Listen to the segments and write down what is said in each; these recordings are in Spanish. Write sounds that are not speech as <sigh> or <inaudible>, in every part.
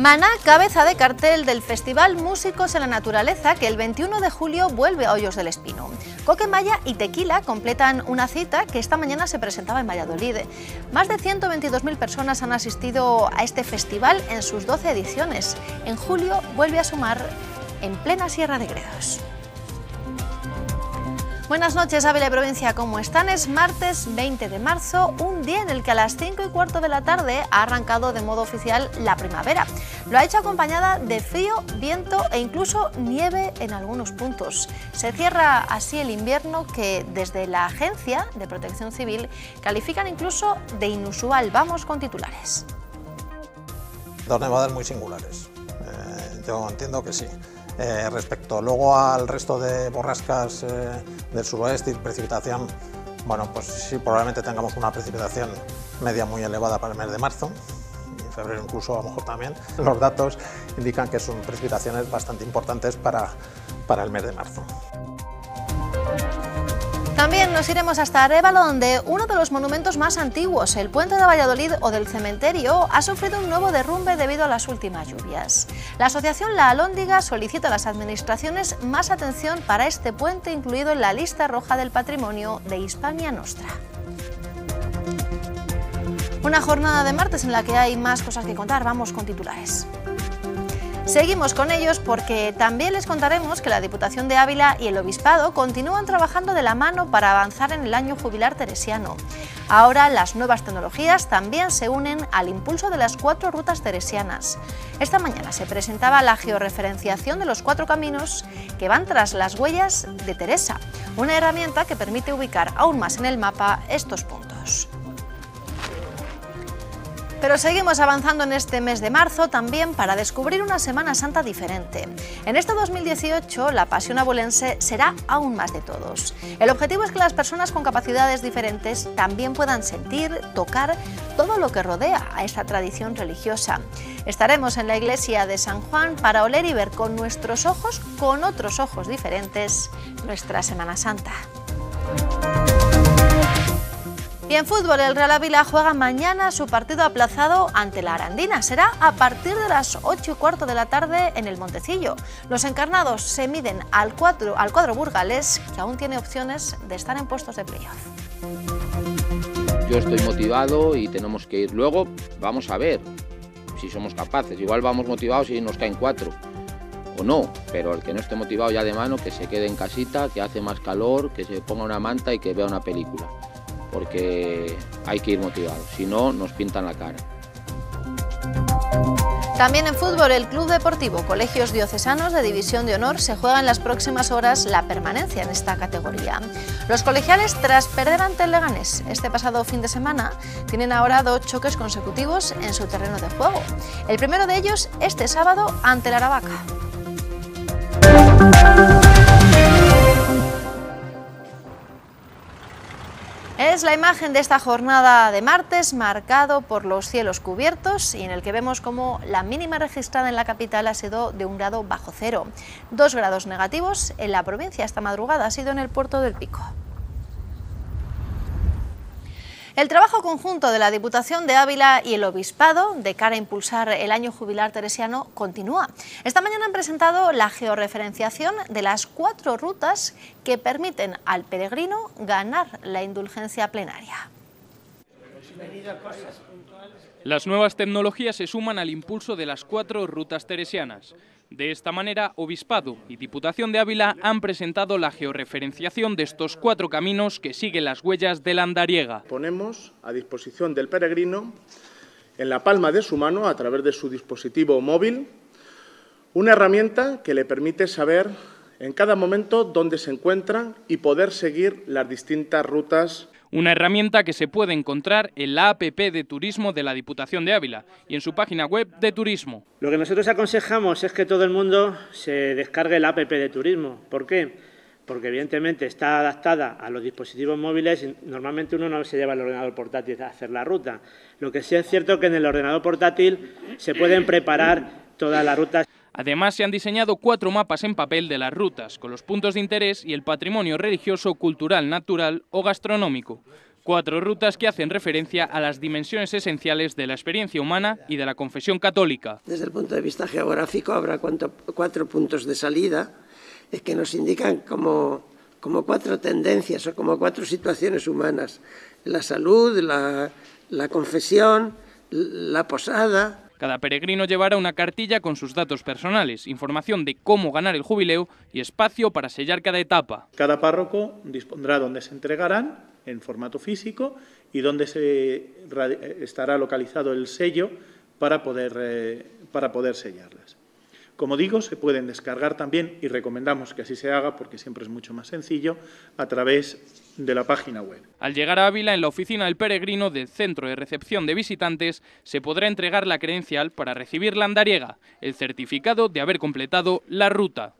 Maná, cabeza de cartel del Festival Músicos en la Naturaleza, que el 21 de julio vuelve a Hoyos del Espino. Coquemaya y Tequila completan una cita que esta mañana se presentaba en Valladolid. Más de 122.000 personas han asistido a este festival en sus 12 ediciones. En julio vuelve a sumar en plena Sierra de Gredos. Buenas noches, Ávila Provincia, ¿cómo están? Es martes 20 de marzo, un día en el que a las 5 y cuarto de la tarde ha arrancado de modo oficial la primavera. Lo ha hecho acompañada de frío, viento e incluso nieve en algunos puntos. Se cierra así el invierno que desde la Agencia de Protección Civil califican incluso de inusual. Vamos con titulares. Dos nevadas muy singulares. Eh, yo entiendo que sí. Eh, respecto luego al resto de borrascas eh, del suroeste y precipitación, bueno, pues sí, probablemente tengamos una precipitación media muy elevada para el mes de marzo, en febrero incluso a lo mejor también. <laughs> Los datos indican que son precipitaciones bastante importantes para el mes de marzo. También nos iremos hasta Arevalo, donde uno de los monumentos más antiguos, el puente de Valladolid o del cementerio, ha sufrido un nuevo derrumbe debido a las últimas lluvias. La asociación La Alóndiga solicita a las administraciones más atención para este puente incluido en la lista roja del patrimonio de Hispania Nostra. Una jornada de martes en la que hay más cosas que contar. Vamos con titulares. Seguimos con ellos porque también les contaremos que la Diputación de Ávila y el Obispado continúan trabajando de la mano para avanzar en el año jubilar teresiano. Ahora las nuevas tecnologías también se unen al impulso de las cuatro rutas teresianas. Esta mañana se presentaba la georreferenciación de los cuatro caminos que van tras las huellas de Teresa, una herramienta que permite ubicar aún más en el mapa estos puntos. Pero seguimos avanzando en este mes de marzo también para descubrir una Semana Santa diferente. En este 2018, la pasión abulense será aún más de todos. El objetivo es que las personas con capacidades diferentes también puedan sentir, tocar todo lo que rodea a esta tradición religiosa. Estaremos en la iglesia de San Juan para oler y ver con nuestros ojos, con otros ojos diferentes, nuestra Semana Santa. Y en fútbol, el Real Ávila juega mañana su partido aplazado ante la Arandina. Será a partir de las 8 y cuarto de la tarde en el Montecillo. Los encarnados se miden al, cuadro, burgalés, que aún tiene opciones de estar en puestos de playoff. Yo estoy motivado y tenemos que ir luego. Vamos a ver si somos capaces. Igual vamos motivados y nos caen cuatro o no, pero el que no esté motivado ya de mano, que se quede en casita, que hace más calor, que se ponga una manta y que vea una película porque hay que ir motivados, si no nos pintan la cara. También en fútbol, el Club Deportivo Colegios Diocesanos de División de Honor se juega en las próximas horas la permanencia en esta categoría. Los colegiales, tras perder ante el Leganés este pasado fin de semana, tienen ahora dos choques consecutivos en su terreno de juego. El primero de ellos este sábado ante la Aravaca. es la imagen de esta jornada de martes, marcado por los cielos cubiertos y en el que vemos como la mínima registrada en la capital ha sido de un grado bajo cero. Dos grados negativos en la provincia esta madrugada ha sido en el puerto del Pico. El trabajo conjunto de la Diputación de Ávila y el Obispado de cara a impulsar el año jubilar teresiano continúa. Esta mañana han presentado la georreferenciación de las cuatro rutas que permiten al peregrino ganar la indulgencia plenaria. Las nuevas tecnologías se suman al impulso de las cuatro rutas teresianas. De esta manera, Obispado y Diputación de Ávila han presentado la georreferenciación de estos cuatro caminos que siguen las huellas de la andariega. Ponemos a disposición del peregrino, en la palma de su mano, a través de su dispositivo móvil, una herramienta que le permite saber en cada momento dónde se encuentra y poder seguir las distintas rutas una herramienta que se puede encontrar en la APP de Turismo de la Diputación de Ávila y en su página web de Turismo. Lo que nosotros aconsejamos es que todo el mundo se descargue la APP de Turismo. ¿Por qué? Porque evidentemente está adaptada a los dispositivos móviles y normalmente uno no se lleva el ordenador portátil a hacer la ruta. Lo que sí es cierto es que en el ordenador portátil se pueden preparar todas las rutas. Además, se han diseñado cuatro mapas en papel de las rutas, con los puntos de interés y el patrimonio religioso, cultural, natural o gastronómico. Cuatro rutas que hacen referencia a las dimensiones esenciales de la experiencia humana y de la confesión católica. Desde el punto de vista geográfico habrá cuatro puntos de salida que nos indican como, cuatro tendencias o como cuatro situaciones humanas. La salud, la confesión, la posada cada peregrino llevará una cartilla con sus datos personales, información de cómo ganar el jubileo y espacio para sellar cada etapa. Cada párroco dispondrá dónde se entregarán en formato físico y dónde se eh, estará localizado el sello para poder, eh, para poder sellarlas. Como digo, se pueden descargar también, y recomendamos que así se haga porque siempre es mucho más sencillo, a través de la página web. Al llegar a Ávila, en la oficina del peregrino del Centro de Recepción de Visitantes, se podrá entregar la credencial para recibir la andariega, el certificado de haber completado la ruta.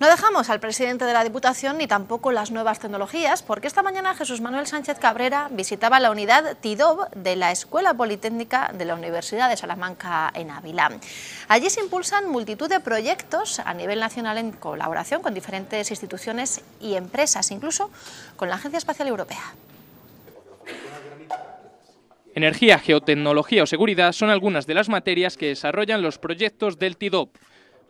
No dejamos al presidente de la Diputación ni tampoco las nuevas tecnologías, porque esta mañana Jesús Manuel Sánchez Cabrera visitaba la unidad TIDOB de la Escuela Politécnica de la Universidad de Salamanca en Ávila. Allí se impulsan multitud de proyectos a nivel nacional en colaboración con diferentes instituciones y empresas, incluso con la Agencia Espacial Europea. Energía, geotecnología o seguridad son algunas de las materias que desarrollan los proyectos del TIDOB.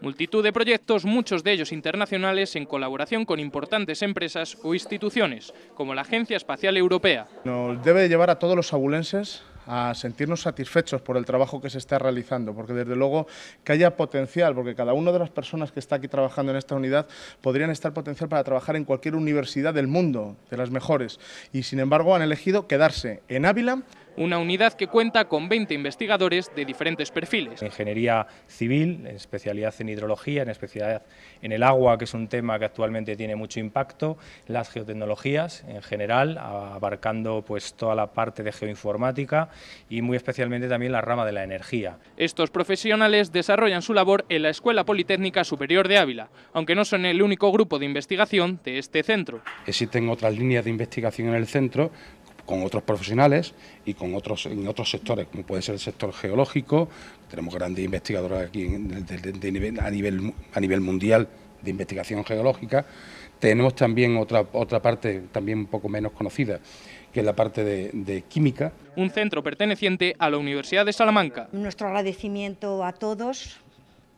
Multitud de proyectos, muchos de ellos internacionales, en colaboración con importantes empresas o instituciones, como la Agencia Espacial Europea. Nos debe llevar a todos los abulenses a sentirnos satisfechos por el trabajo que se está realizando, porque desde luego que haya potencial, porque cada una de las personas que está aquí trabajando en esta unidad podrían estar potencial para trabajar en cualquier universidad del mundo, de las mejores, y sin embargo han elegido quedarse en Ávila una unidad que cuenta con 20 investigadores de diferentes perfiles. Ingeniería civil, en especialidad en hidrología, en especialidad en el agua, que es un tema que actualmente tiene mucho impacto, las geotecnologías en general, abarcando pues toda la parte de geoinformática y muy especialmente también la rama de la energía. Estos profesionales desarrollan su labor en la Escuela Politécnica Superior de Ávila, aunque no son el único grupo de investigación de este centro. Existen otras líneas de investigación en el centro, con otros profesionales y con otros, en otros sectores, como puede ser el sector geológico, tenemos grandes investigadores aquí a, nivel, a nivel mundial de investigación geológica. Tenemos también otra, otra parte, también un poco menos conocida, que es la parte de química. Un centro perteneciente a la Universidad de Salamanca. Nuestro agradecimiento a todos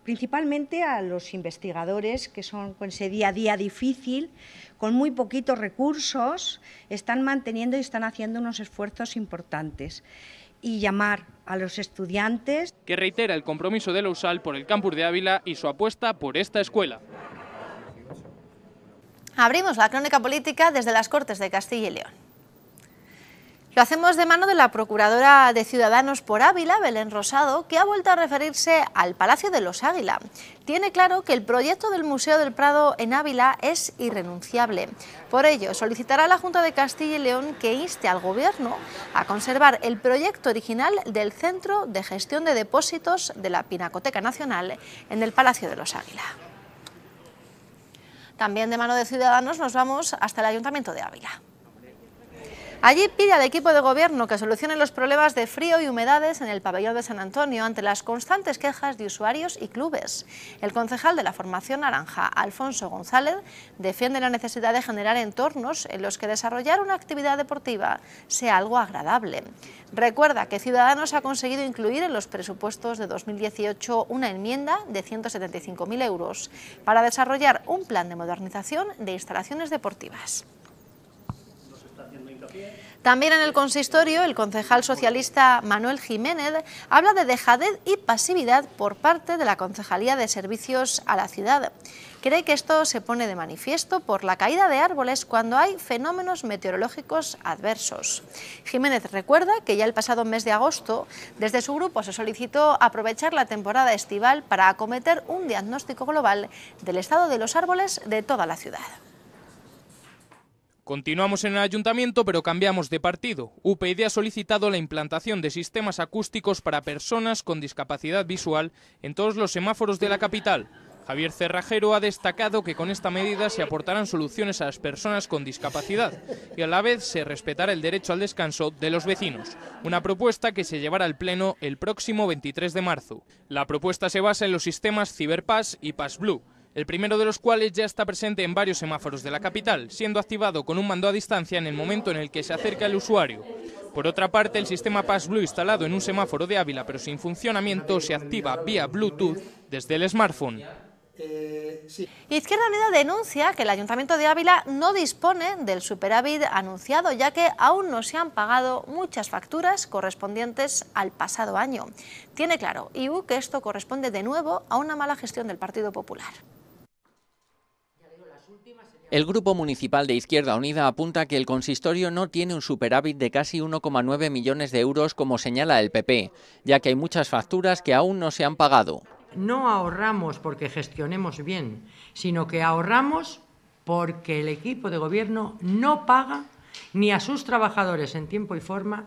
principalmente a los investigadores, que son con ese día a día difícil, con muy poquitos recursos, están manteniendo y están haciendo unos esfuerzos importantes. Y llamar a los estudiantes. Que reitera el compromiso de Lausal por el campus de Ávila y su apuesta por esta escuela. Abrimos la crónica política desde las Cortes de Castilla y León. Lo hacemos de mano de la Procuradora de Ciudadanos por Ávila, Belén Rosado, que ha vuelto a referirse al Palacio de los Águila. Tiene claro que el proyecto del Museo del Prado en Ávila es irrenunciable. Por ello, solicitará a la Junta de Castilla y León que inste al Gobierno a conservar el proyecto original del Centro de Gestión de Depósitos de la Pinacoteca Nacional en el Palacio de los Águila. También de mano de Ciudadanos nos vamos hasta el Ayuntamiento de Ávila. Allí pide al equipo de gobierno que solucione los problemas de frío y humedades en el pabellón de San Antonio ante las constantes quejas de usuarios y clubes. El concejal de la formación naranja, Alfonso González, defiende la necesidad de generar entornos en los que desarrollar una actividad deportiva sea algo agradable. Recuerda que Ciudadanos ha conseguido incluir en los presupuestos de 2018 una enmienda de 175.000 euros para desarrollar un plan de modernización de instalaciones deportivas. También en el consistorio, el concejal socialista Manuel Jiménez habla de dejadez y pasividad por parte de la Concejalía de Servicios a la Ciudad. Cree que esto se pone de manifiesto por la caída de árboles cuando hay fenómenos meteorológicos adversos. Jiménez recuerda que ya el pasado mes de agosto, desde su grupo se solicitó aprovechar la temporada estival para acometer un diagnóstico global del estado de los árboles de toda la ciudad. Continuamos en el ayuntamiento, pero cambiamos de partido. UPyD ha solicitado la implantación de sistemas acústicos para personas con discapacidad visual en todos los semáforos de la capital. Javier Cerrajero ha destacado que con esta medida se aportarán soluciones a las personas con discapacidad y a la vez se respetará el derecho al descanso de los vecinos, una propuesta que se llevará al Pleno el próximo 23 de marzo. La propuesta se basa en los sistemas Ciberpass y PassBlue, el primero de los cuales ya está presente en varios semáforos de la capital, siendo activado con un mando a distancia en el momento en el que se acerca el usuario. Por otra parte, el sistema Pass Blue instalado en un semáforo de Ávila pero sin funcionamiento se activa vía Bluetooth desde el smartphone. Izquierda Unida denuncia que el Ayuntamiento de Ávila no dispone del superávit anunciado, ya que aún no se han pagado muchas facturas correspondientes al pasado año. Tiene claro IU que esto corresponde de nuevo a una mala gestión del Partido Popular. El Grupo Municipal de Izquierda Unida apunta que el consistorio no tiene un superávit de casi 1,9 millones de euros como señala el PP, ya que hay muchas facturas que aún no se han pagado. No ahorramos porque gestionemos bien, sino que ahorramos porque el equipo de gobierno no paga ni a sus trabajadores en tiempo y forma,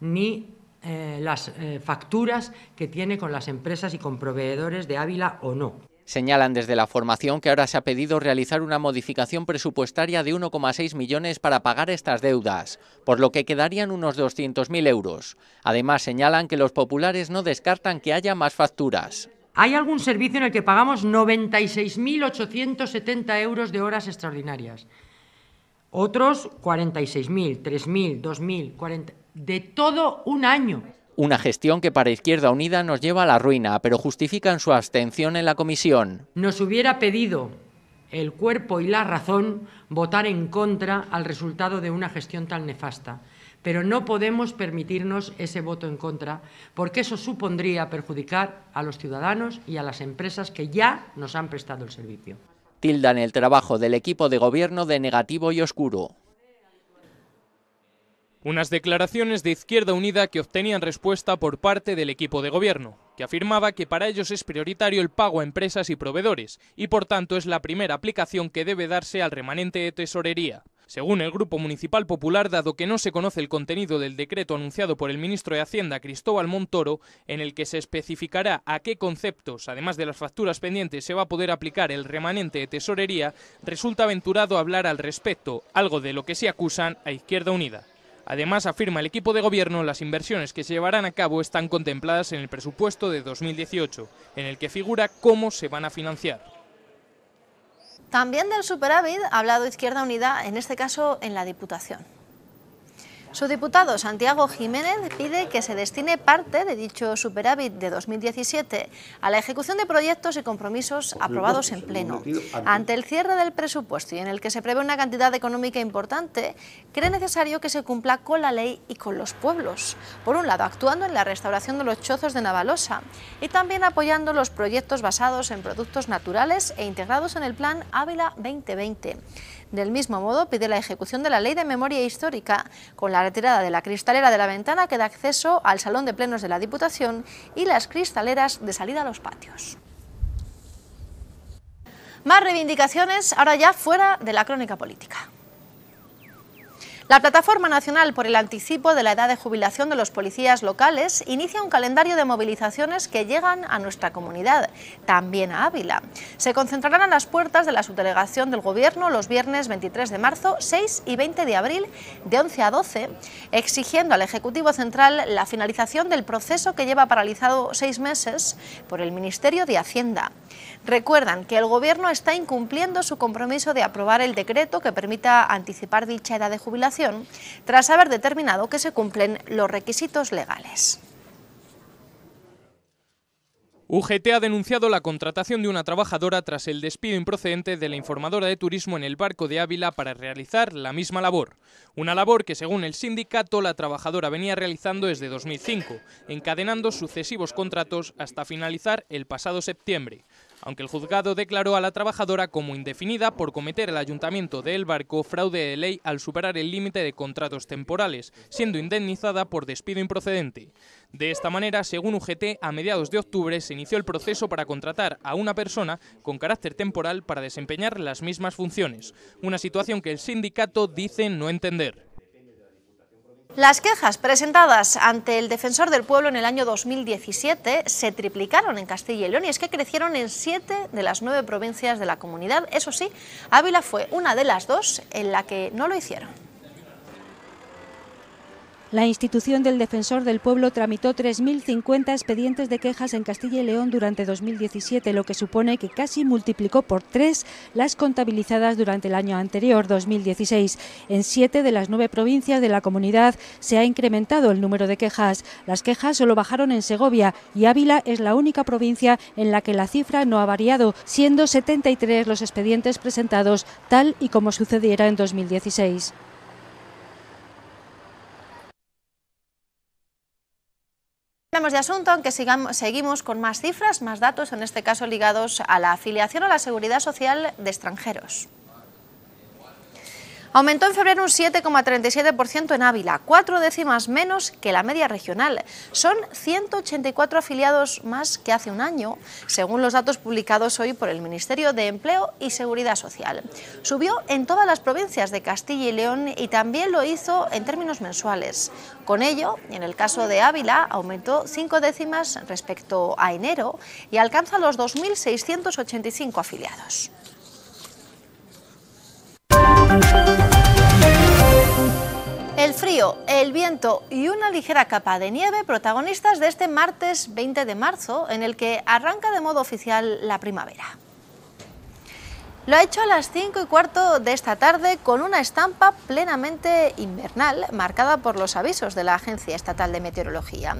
ni eh, las eh, facturas que tiene con las empresas y con proveedores de Ávila o no. Señalan desde la formación que ahora se ha pedido realizar una modificación presupuestaria de 1,6 millones para pagar estas deudas, por lo que quedarían unos 200.000 euros. Además, señalan que los populares no descartan que haya más facturas. Hay algún servicio en el que pagamos 96.870 euros de horas extraordinarias. Otros 46.000, 3.000, 2.000, De todo un año. Una gestión que para Izquierda Unida nos lleva a la ruina, pero justifican su abstención en la comisión. Nos hubiera pedido el cuerpo y la razón votar en contra al resultado de una gestión tan nefasta. Pero no podemos permitirnos ese voto en contra, porque eso supondría perjudicar a los ciudadanos y a las empresas que ya nos han prestado el servicio. Tildan el trabajo del equipo de gobierno de negativo y oscuro. Unas declaraciones de Izquierda Unida que obtenían respuesta por parte del equipo de gobierno, que afirmaba que para ellos es prioritario el pago a empresas y proveedores, y por tanto es la primera aplicación que debe darse al remanente de tesorería. Según el Grupo Municipal Popular, dado que no se conoce el contenido del decreto anunciado por el ministro de Hacienda, Cristóbal Montoro, en el que se especificará a qué conceptos, además de las facturas pendientes, se va a poder aplicar el remanente de tesorería, resulta aventurado hablar al respecto, algo de lo que se acusan a Izquierda Unida. Además, afirma el equipo de gobierno, las inversiones que se llevarán a cabo están contempladas en el presupuesto de 2018, en el que figura cómo se van a financiar. También del superávit ha hablado Izquierda Unida, en este caso en la Diputación. Su diputado Santiago Jiménez pide que se destine parte de dicho superávit de 2017 a la ejecución de proyectos y compromisos aprobados pues, en pleno. Ante el cierre del presupuesto y en el que se prevé una cantidad económica importante, cree necesario que se cumpla con la ley y con los pueblos. Por un lado, actuando en la restauración de los chozos de Navalosa y también apoyando los proyectos basados en productos naturales e integrados en el Plan Ávila 2020. Del mismo modo, pide la ejecución de la Ley de Memoria Histórica, con la retirada de la cristalera de la ventana que da acceso al Salón de Plenos de la Diputación y las cristaleras de salida a los patios. Más reivindicaciones ahora ya fuera de la crónica política. La Plataforma Nacional por el Anticipo de la Edad de Jubilación de los Policías Locales inicia un calendario de movilizaciones que llegan a nuestra comunidad, también a Ávila. Se concentrarán a las puertas de la subdelegación del Gobierno los viernes 23 de marzo, 6 y 20 de abril, de 11 a 12, exigiendo al Ejecutivo Central la finalización del proceso que lleva paralizado seis meses por el Ministerio de Hacienda. Recuerdan que el Gobierno está incumpliendo su compromiso de aprobar el decreto que permita anticipar dicha edad de jubilación tras haber determinado que se cumplen los requisitos legales. UGT ha denunciado la contratación de una trabajadora tras el despido improcedente de la informadora de turismo en el barco de Ávila para realizar la misma labor. Una labor que, según el sindicato, la trabajadora venía realizando desde 2005, encadenando sucesivos contratos hasta finalizar el pasado septiembre aunque el juzgado declaró a la trabajadora como indefinida por cometer el ayuntamiento de El Barco fraude de ley al superar el límite de contratos temporales, siendo indemnizada por despido improcedente. De esta manera, según UGT, a mediados de octubre se inició el proceso para contratar a una persona con carácter temporal para desempeñar las mismas funciones, una situación que el sindicato dice no entender. Las quejas presentadas ante el Defensor del Pueblo en el año 2017 se triplicaron en Castilla y León y es que crecieron en siete de las nueve provincias de la comunidad. Eso sí, Ávila fue una de las dos en la que no lo hicieron. La institución del Defensor del Pueblo tramitó 3.050 expedientes de quejas en Castilla y León durante 2017, lo que supone que casi multiplicó por tres las contabilizadas durante el año anterior, 2016. En siete de las nueve provincias de la comunidad se ha incrementado el número de quejas. Las quejas solo bajaron en Segovia y Ávila es la única provincia en la que la cifra no ha variado, siendo 73 los expedientes presentados, tal y como sucediera en 2016. Cambiamos de asunto, aunque sigamos, seguimos con más cifras, más datos, en este caso ligados a la afiliación a la seguridad social de extranjeros. Aumentó en febrero un 7,37% en Ávila, cuatro décimas menos que la media regional. Son 184 afiliados más que hace un año, según los datos publicados hoy por el Ministerio de Empleo y Seguridad Social. Subió en todas las provincias de Castilla y León y también lo hizo en términos mensuales. Con ello, en el caso de Ávila, aumentó cinco décimas respecto a enero y alcanza los 2.685 afiliados. El frío, el viento y una ligera capa de nieve protagonistas de este martes 20 de marzo en el que arranca de modo oficial la primavera. Lo ha hecho a las 5 y cuarto de esta tarde con una estampa plenamente invernal, marcada por los avisos de la Agencia Estatal de Meteorología.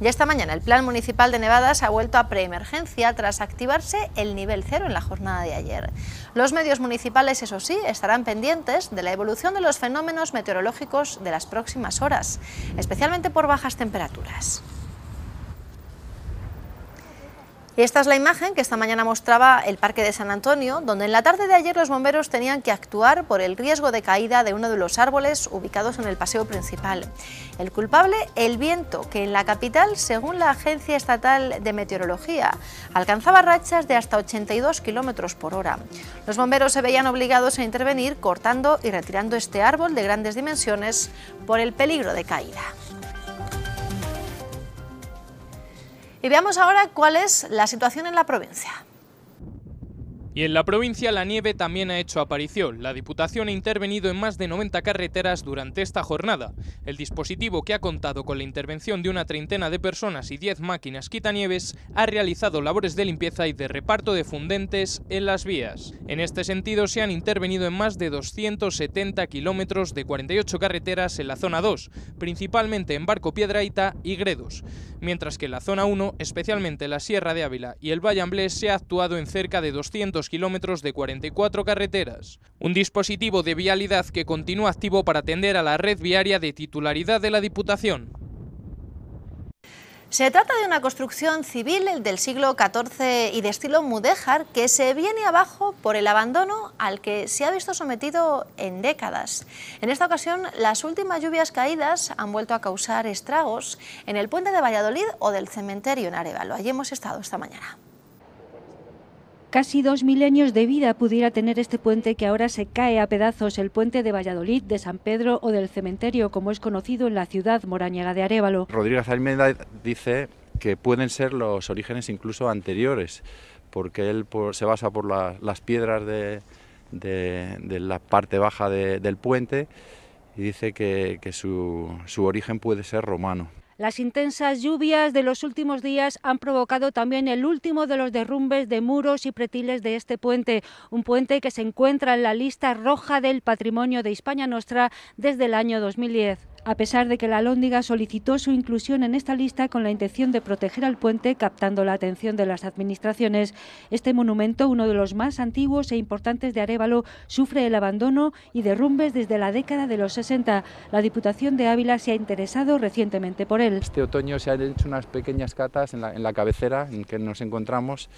Ya esta mañana el Plan Municipal de Nevadas ha vuelto a preemergencia tras activarse el nivel cero en la jornada de ayer. Los medios municipales, eso sí, estarán pendientes de la evolución de los fenómenos meteorológicos de las próximas horas, especialmente por bajas temperaturas. Esta es la imagen que esta mañana mostraba el Parque de San Antonio, donde en la tarde de ayer los bomberos tenían que actuar por el riesgo de caída de uno de los árboles ubicados en el paseo principal. El culpable, el viento, que en la capital, según la Agencia Estatal de Meteorología, alcanzaba rachas de hasta 82 kilómetros por hora. Los bomberos se veían obligados a intervenir cortando y retirando este árbol de grandes dimensiones por el peligro de caída. Y veamos ahora cuál es la situación en la provincia. Y en la provincia la nieve también ha hecho aparición. La Diputación ha intervenido en más de 90 carreteras durante esta jornada. El dispositivo que ha contado con la intervención de una treintena de personas y 10 máquinas quitanieves ha realizado labores de limpieza y de reparto de fundentes en las vías. En este sentido se han intervenido en más de 270 kilómetros de 48 carreteras en la zona 2, principalmente en Barco Piedraita y Gredos, mientras que en la zona 1, especialmente la Sierra de Ávila y el Valle Amblés, se ha actuado en cerca de 200 kilómetros de 44 carreteras. Un dispositivo de vialidad que continúa activo para atender a la red viaria de titularidad de la Diputación. Se trata de una construcción civil del siglo XIV y de estilo mudéjar que se viene abajo por el abandono al que se ha visto sometido en décadas. En esta ocasión, las últimas lluvias caídas han vuelto a causar estragos en el puente de Valladolid o del cementerio en Arevalo. Allí hemos estado esta mañana. Casi dos milenios de vida pudiera tener este puente que ahora se cae a pedazos, el puente de Valladolid, de San Pedro o del cementerio, como es conocido en la ciudad morañera de Arevalo. Rodríguez Almeida dice que pueden ser los orígenes incluso anteriores, porque él se basa por las piedras de, la parte baja del puente y dice que, su origen puede ser romano. Las intensas lluvias de los últimos días han provocado también el último de los derrumbes de muros y pretiles de este puente, un puente que se encuentra en la lista roja del patrimonio de España Nostra desde el año 2010 a pesar de que la Lóndiga solicitó su inclusión en esta lista con la intención de proteger al puente, captando la atención de las administraciones. Este monumento, uno de los más antiguos e importantes de Arevalo, sufre el abandono y derrumbes desde la década de los 60. La Diputación de Ávila se ha interesado recientemente por él. Este otoño se han hecho unas pequeñas catas en la, en la cabecera en que nos encontramos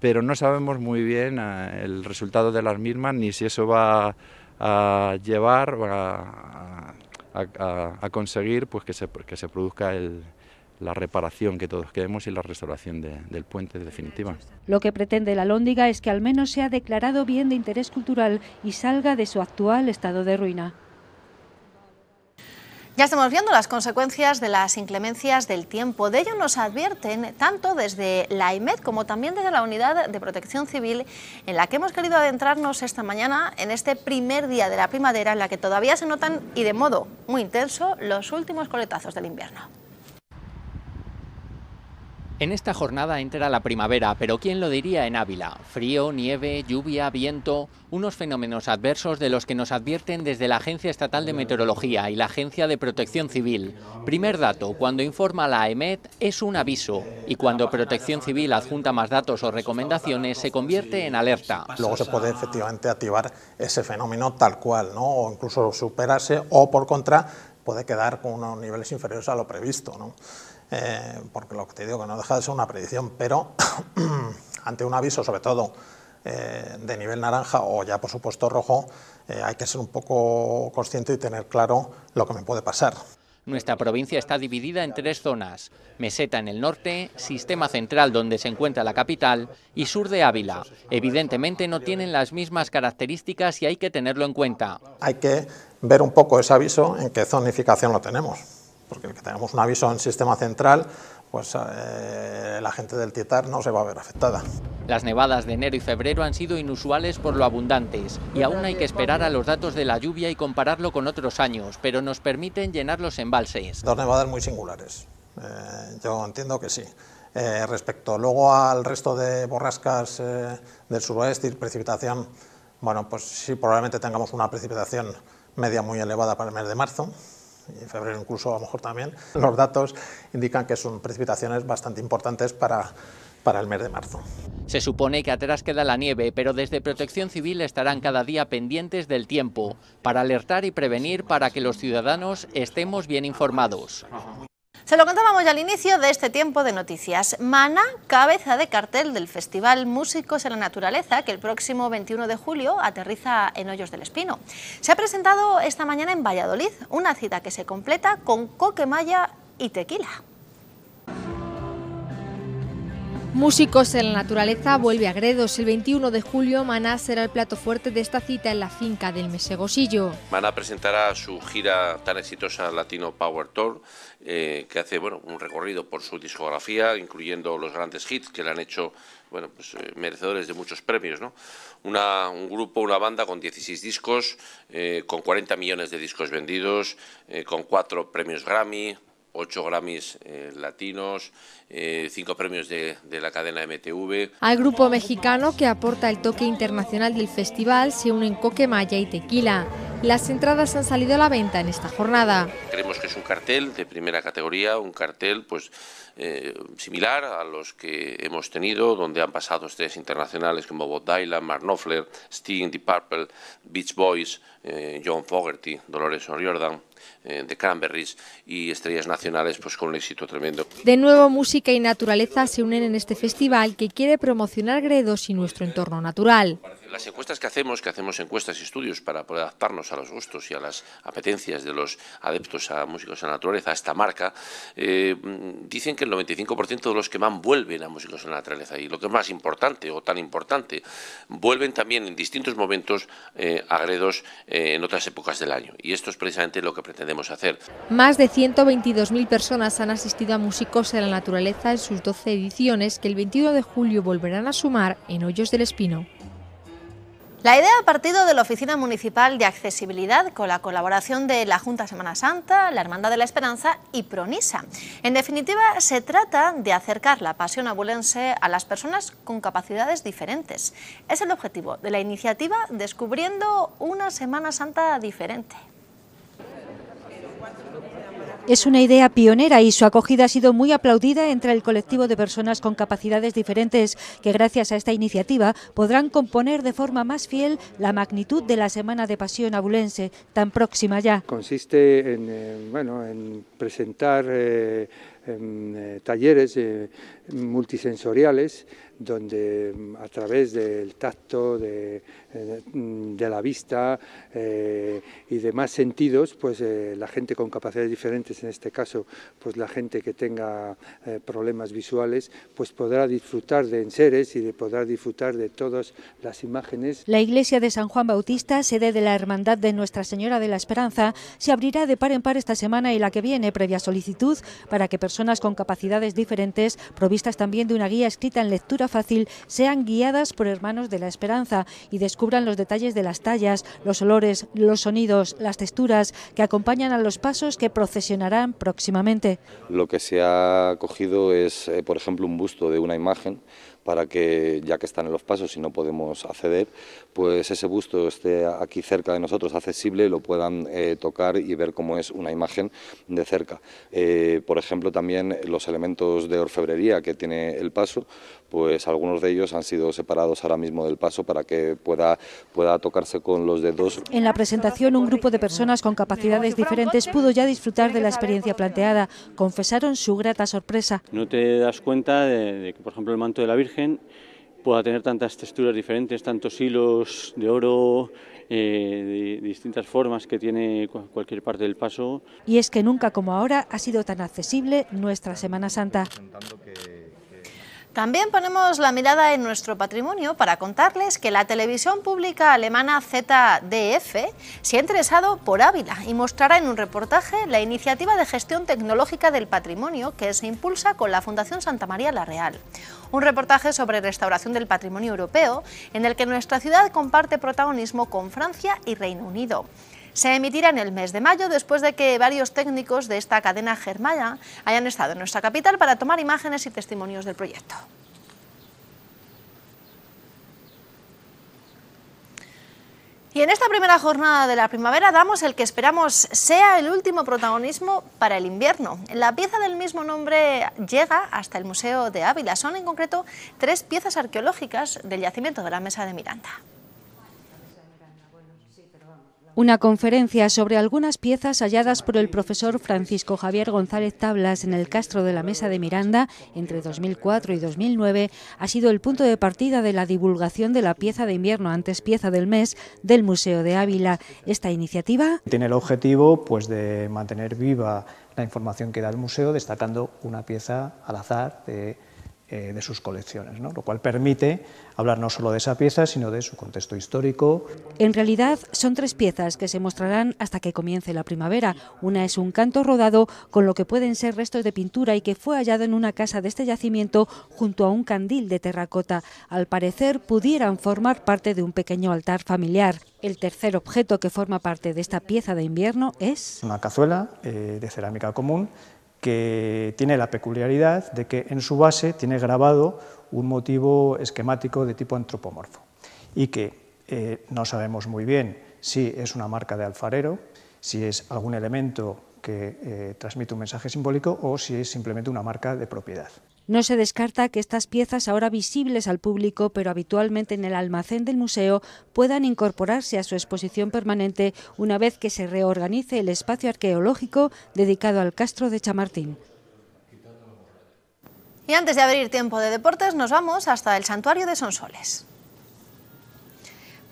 pero no sabemos muy bien eh, el resultado de las mismas ni si eso va a llevar a a, conseguir pues que se, produzca la reparación que todos queremos y la restauración del puente definitiva. Lo que pretende la Lóndiga es que al menos sea declarado bien de interés cultural y salga de su actual estado de ruina. Ya estamos viendo las consecuencias de las inclemencias del tiempo. De ello nos advierten tanto desde la IMED como también desde la Unidad de Protección Civil, en la que hemos querido adentrarnos esta mañana en este primer día de la primavera, en la que todavía se notan y de modo muy intenso los últimos coletazos del invierno. En esta jornada entra la primavera, pero ¿quién lo diría en Ávila? Frío, nieve, lluvia, viento, unos fenómenos adversos de los que nos advierten desde la Agencia Estatal de Meteorología y la Agencia de Protección Civil. Primer dato, cuando informa la Aemet es un aviso y cuando Protección Civil adjunta más datos o recomendaciones se convierte en alerta. Luego se puede efectivamente activar ese fenómeno tal cual, ¿no? o incluso superarse o por contra puede quedar con unos niveles inferiores a lo previsto. Eh, porque lo que te digo que no deja de ser una predicción, pero <coughs> ante un aviso, sobre todo eh, de nivel naranja o ya por supuesto rojo, eh, hay que ser un poco consciente y tener claro lo que me puede pasar. Nuestra provincia está dividida en tres zonas, meseta en el norte, sistema central donde se encuentra la capital y sur de Ávila. Evidentemente no tienen las mismas características y hay que tenerlo en cuenta. Hay que ver un poco ese aviso en qué zonificación lo tenemos porque el que tenemos un aviso en sistema central, pues eh, la gente del Tietar no se va a ver afectada. Las nevadas de enero y febrero han sido inusuales por lo abundantes y aún hay que esperar a los datos de la lluvia y compararlo con otros años, pero nos permiten llenar los embalses. Dos nevadas muy singulares, eh, yo entiendo que sí. Eh, respecto luego al resto de borrascas del suroeste y precipitación, bueno, pues sí, probablemente tengamos una precipitación media muy elevada para el mes de marzo, en febrero incluso a lo mejor también, los datos indican que son precipitaciones bastante importantes para, para el mes de marzo. Se supone que atrás queda la nieve, pero desde Protección Civil estarán cada día pendientes del tiempo, para alertar y prevenir para que los ciudadanos estemos bien informados. Se lo contábamos ya al inicio de este tiempo de noticias. Mana, cabeza de cartel del Festival Músicos en la Naturaleza, que el próximo 21 de julio aterriza en Hoyos del Espino. Se ha presentado esta mañana en Valladolid, una cita que se completa con maya y tequila. Músicos en la naturaleza vuelve a Gredos. El 21 de julio, Maná será el plato fuerte de esta cita en la finca del Mesegosillo. Maná presentará su gira tan exitosa Latino Power Tour, eh, que hace un recorrido por su discografía, incluyendo los grandes hits que le han hecho bueno, pues, eh, merecedores de muchos premios. ¿no? un grupo, una banda con 16 discos, eh, con 40 millones de discos vendidos, con cuatro premios Grammy, ocho Grammys eh, latinos, eh, cinco premios de, la cadena MTV. Al grupo mexicano que aporta el toque internacional del festival se unen Coque Maya y Tequila. Las entradas han salido a la venta en esta jornada. Creemos que es un cartel de primera categoría, un cartel pues eh, similar a los que hemos tenido, donde han pasado estrellas internacionales como Bob Dylan, Mark Knopfler, Sting, The Purple, Beach Boys, John Fogerty, Dolores O'Riordan. Eh, de Cranberries y estrellas nacionales pues con un éxito tremendo. De nuevo, música y naturaleza se unen en este festival que quiere promocionar Gredos y nuestro entorno natural las encuestas que hacemos, que hacemos encuestas y estudios para poder adaptarnos a los gustos y a las apetencias de los adeptos a músicos en la naturaleza, a esta marca, eh, dicen que el 95% de los que van vuelven a músicos en la naturaleza y lo que es más importante o tan importante, vuelven también en distintos momentos eh, agredos eh, en otras épocas del año. Y esto es precisamente lo que pretendemos hacer. Más de 122.000 personas han asistido a Músicos en la Naturaleza en sus 12 ediciones que el 21 de julio volverán a sumar en Hoyos del Espino. La idea ha partido de la Oficina Municipal de Accesibilidad con la colaboración de la Junta Semana Santa, la Hermandad de la Esperanza y Pronisa. En definitiva, se trata de acercar la pasión abulense a las personas con capacidades diferentes. Es el objetivo de la iniciativa Descubriendo una Semana Santa diferente. Es una idea pionera y su acogida ha sido muy aplaudida entre el colectivo de personas con capacidades diferentes que gracias a esta iniciativa podrán componer de forma más fiel la magnitud de la Semana de Pasión abulense, tan próxima ya. Consiste en, eh, en presentar eh, eh, talleres multisensoriales, donde mm, a través del tacto, eh, de, la vista eh, y demás sentidos, pues eh, la gente con capacidades diferentes, en este caso, pues la gente que tenga eh, problemas visuales, pues podrá disfrutar de enseres y de, podrá disfrutar de todas las imágenes. La iglesia de San Juan Bautista, sede de la Hermandad de Nuestra Señora de la Esperanza, se abrirá de par en par esta semana y la que viene, previa solicitud, para que personas con capacidades diferentes provistas también de una guía escrita en lectura fácil sean guiadas por hermanos de la esperanza y descubran los detalles de las tallas, los olores, los sonidos, las texturas que acompañan a los pasos que procesionarán próximamente. Lo que se ha cogido es, eh, por ejemplo, un busto de una imagen para que, ya que están en los pasos y no podemos acceder, pues ese busto esté aquí cerca de nosotros, accesible, lo puedan eh, tocar y ver cómo es una imagen de cerca. Eh, por ejemplo, también los elementos de orfebrería que tiene el paso, pues algunos de ellos han sido separados ahora mismo del paso para que pueda, pueda tocarse con los dedos. En la presentación, un grupo de personas con capacidades diferentes pudo ya disfrutar de la experiencia planteada. Confesaron su grata sorpresa. No te das cuenta de, de que, por ejemplo, el manto de la Virgen pueda tener tantas texturas diferentes, tantos hilos de oro, eh, distintas formas que tiene cualquier parte del paso. Y es que nunca como ahora ha sido tan accesible nuestra Semana Santa. También ponemos la mirada en nuestro patrimonio para contarles que la televisión pública alemana ZDF se ha interesado por Ávila y mostrará en un reportaje la iniciativa de gestión tecnológica del patrimonio que se impulsa con la Fundación Santa María la Real. Un reportaje sobre restauración del patrimonio europeo en el que nuestra ciudad comparte protagonismo con Francia y Reino Unido se emitirá en el mes de mayo después de que varios técnicos de esta cadena germaya hayan estado en nuestra capital para tomar imágenes y testimonios del proyecto. Y en esta primera jornada de la primavera damos el que esperamos sea el último protagonismo para el invierno. La pieza del mismo nombre llega hasta el Museo de Ávila. Son en concreto tres piezas arqueológicas del yacimiento de la Mesa de Miranda. Una conferencia sobre algunas piezas halladas por el profesor Francisco Javier González Tablas en el Castro de la Mesa de Miranda entre 2004 y 2009 ha sido el punto de partida de la divulgación de la pieza de invierno antes pieza del mes del Museo de Ávila. Esta iniciativa tiene el objetivo pues de mantener viva la información que da el museo destacando una pieza al azar de eh, de sus colecciones, lo cual permite hablar no solo de esa pieza, sino de su contexto histórico. En realidad son tres piezas que se mostrarán hasta que comience la primavera. Una es un canto rodado con lo que pueden ser restos de pintura y que fue hallado en una casa de este yacimiento junto a un candil de terracota. Al parecer pudieran formar parte de un pequeño altar familiar. El tercer objeto que forma parte de esta pieza de invierno es... Una cazuela eh, de cerámica común que tiene la peculiaridad de que en su base tiene grabado un motivo esquemático de tipo antropomorfo y que eh, no sabemos muy bien si es una marca de alfarero, si es algún elemento que eh, transmite un mensaje simbólico o si es simplemente una marca de propiedad. No se descarta que estas piezas, ahora visibles al público, pero habitualmente en el almacén del museo, puedan incorporarse a su exposición permanente una vez que se reorganice el espacio arqueológico dedicado al castro de Chamartín. Y antes de abrir tiempo de deportes, nos vamos hasta el santuario de Sonsoles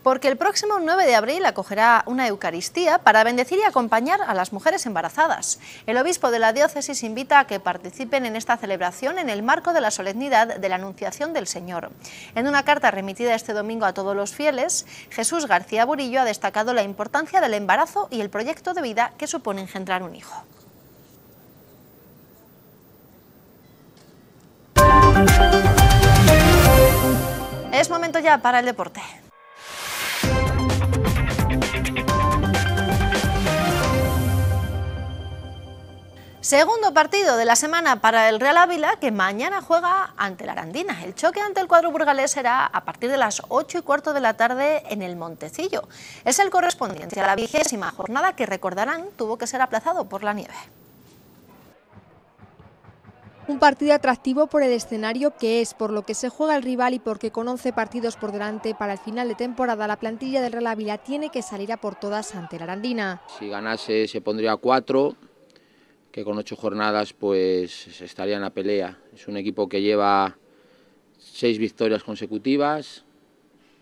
porque el próximo 9 de abril acogerá una Eucaristía para bendecir y acompañar a las mujeres embarazadas. El obispo de la diócesis invita a que participen en esta celebración en el marco de la solemnidad de la Anunciación del Señor. En una carta remitida este domingo a todos los fieles, Jesús García Burillo ha destacado la importancia del embarazo y el proyecto de vida que supone engendrar un hijo. Es momento ya para el deporte. Segundo partido de la semana para el Real Ávila que mañana juega ante la Arandina. El choque ante el cuadro burgalés será a partir de las 8 y cuarto de la tarde en el Montecillo. Es el correspondiente a la vigésima jornada que recordarán tuvo que ser aplazado por la nieve. Un partido atractivo por el escenario que es, por lo que se juega el rival y porque con 11 partidos por delante para el final de temporada la plantilla del Real Ávila tiene que salir a por todas ante la Arandina. Si ganase se pondría 4, que con ocho jornadas pues estaría en la pelea. Es un equipo que lleva seis victorias consecutivas,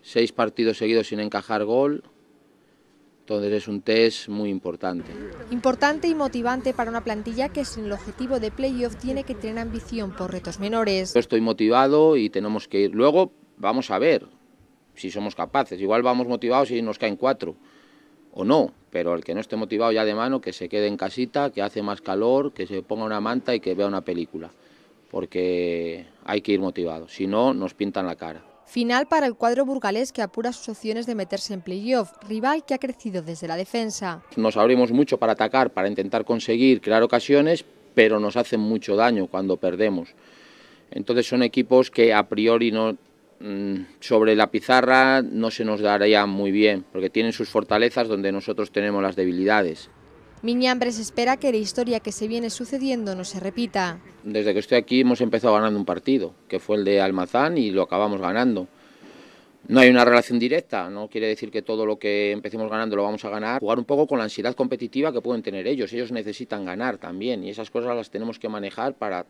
seis partidos seguidos sin encajar gol. Entonces es un test muy importante. Importante y motivante para una plantilla que sin el objetivo de playoff tiene que tener ambición por retos menores. estoy motivado y tenemos que ir. Luego vamos a ver si somos capaces. Igual vamos motivados y nos caen cuatro o no, pero el que no esté motivado ya de mano, que se quede en casita, que hace más calor, que se ponga una manta y que vea una película, porque hay que ir motivado, si no nos pintan la cara. Final para el cuadro burgalés que apura sus opciones de meterse en playoff, rival que ha crecido desde la defensa. Nos abrimos mucho para atacar, para intentar conseguir crear ocasiones, pero nos hacen mucho daño cuando perdemos. Entonces son equipos que a priori no Mm, sobre la pizarra no se nos daría muy bien, porque tienen sus fortalezas donde nosotros tenemos las debilidades. Miñambres espera que la historia que se viene sucediendo no se repita. Desde que estoy aquí hemos empezado ganando un partido, que fue el de Almazán y lo acabamos ganando. No hay una relación directa, no quiere decir que todo lo que empecemos ganando lo vamos a ganar. Jugar un poco con la ansiedad competitiva que pueden tener ellos, ellos necesitan ganar también y esas cosas las tenemos que manejar para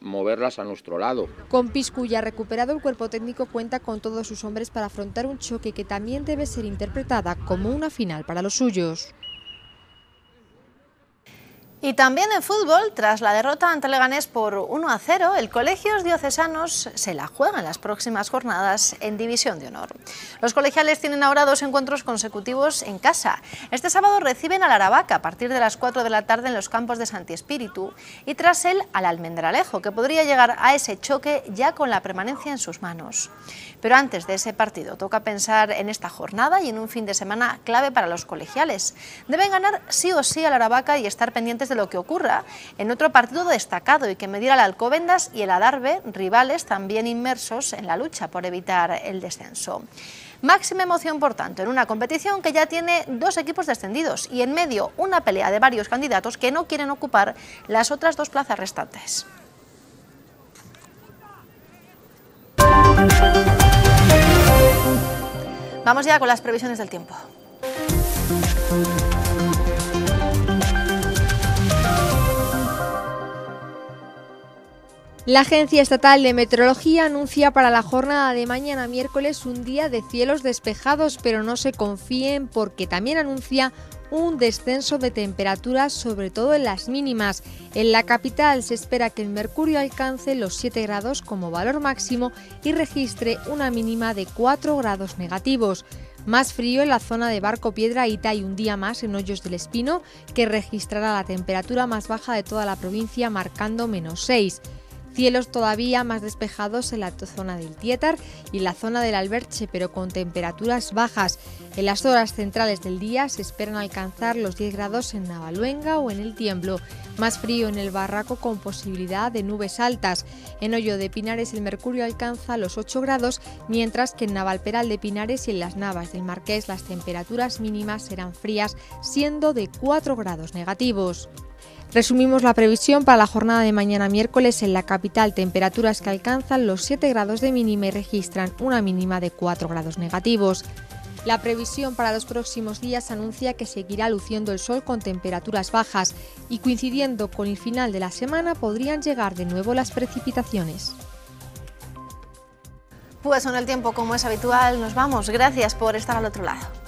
moverlas a nuestro lado. Piscu ya recuperado el cuerpo técnico, cuenta con todos sus hombres para afrontar un choque que también debe ser interpretada como una final para los suyos. Y también en fútbol, tras la derrota ante Leganés por 1 a 0, el Colegios Diocesanos se la juega en las próximas jornadas en División de Honor. Los colegiales tienen ahora dos encuentros consecutivos en casa. Este sábado reciben al Arabaca a partir de las 4 de la tarde en los campos de Santi Espíritu y tras él al Almendralejo, que podría llegar a ese choque ya con la permanencia en sus manos. Pero antes de ese partido, toca pensar en esta jornada y en un fin de semana clave para los colegiales. Deben ganar sí o sí al Aravaca y estar pendientes de lo que ocurra en otro partido destacado y que medirá la Alcobendas y el Adarve, rivales también inmersos en la lucha por evitar el descenso. Máxima emoción, por tanto, en una competición que ya tiene dos equipos descendidos y en medio una pelea de varios candidatos que no quieren ocupar las otras dos plazas restantes. Vamos ya con las previsiones del tiempo. La Agencia Estatal de Meteorología anuncia para la jornada de mañana miércoles un día de cielos despejados, pero no se confíen porque también anuncia un descenso de temperaturas, sobre todo en las mínimas. En la capital se espera que el mercurio alcance los 7 grados como valor máximo y registre una mínima de 4 grados negativos. Más frío en la zona de Barco Piedra Ita y un día más en Hoyos del Espino, que registrará la temperatura más baja de toda la provincia, marcando menos 6. Cielos todavía más despejados en la zona del Tietar y la zona del Alberche, pero con temperaturas bajas. En las horas centrales del día se esperan alcanzar los 10 grados en Navaluenga o en el Tiemblo, más frío en el Barraco con posibilidad de nubes altas. En Hoyo de Pinares el mercurio alcanza los 8 grados, mientras que en Navalperal de Pinares y en las Navas del Marqués las temperaturas mínimas serán frías, siendo de 4 grados negativos. Resumimos la previsión para la jornada de mañana miércoles en la capital, temperaturas que alcanzan los 7 grados de mínima y registran una mínima de 4 grados negativos. La previsión para los próximos días anuncia que seguirá luciendo el sol con temperaturas bajas y coincidiendo con el final de la semana podrían llegar de nuevo las precipitaciones. Pues con el tiempo, como es habitual, nos vamos. Gracias por estar al otro lado.